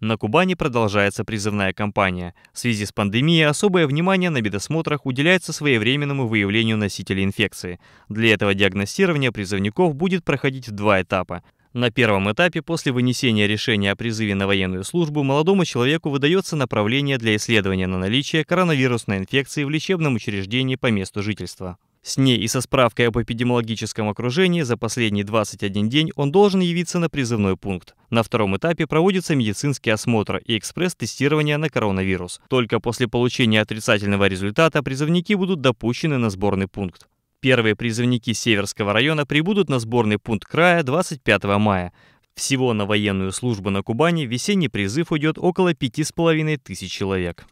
На Кубани продолжается призывная кампания. В связи с пандемией особое внимание на медосмотрах уделяется своевременному выявлению носителей инфекции. Для этого диагностирование призывников будет проходить в два этапа. На первом этапе после вынесения решения о призыве на военную службу молодому человеку выдается направление для исследования на наличие коронавирусной инфекции в лечебном учреждении по месту жительства. С ней и со справкой об эпидемиологическом окружении за последний 21 день он должен явиться на призывной пункт. На втором этапе проводится медицинский осмотр и экспресс-тестирование на коронавирус. Только после получения отрицательного результата призывники будут допущены на сборный пункт. Первые призывники Северского района прибудут на сборный пункт края 25 мая. Всего на военную службу на Кубани весенний призыв уйдет около 5,5 тысяч человек.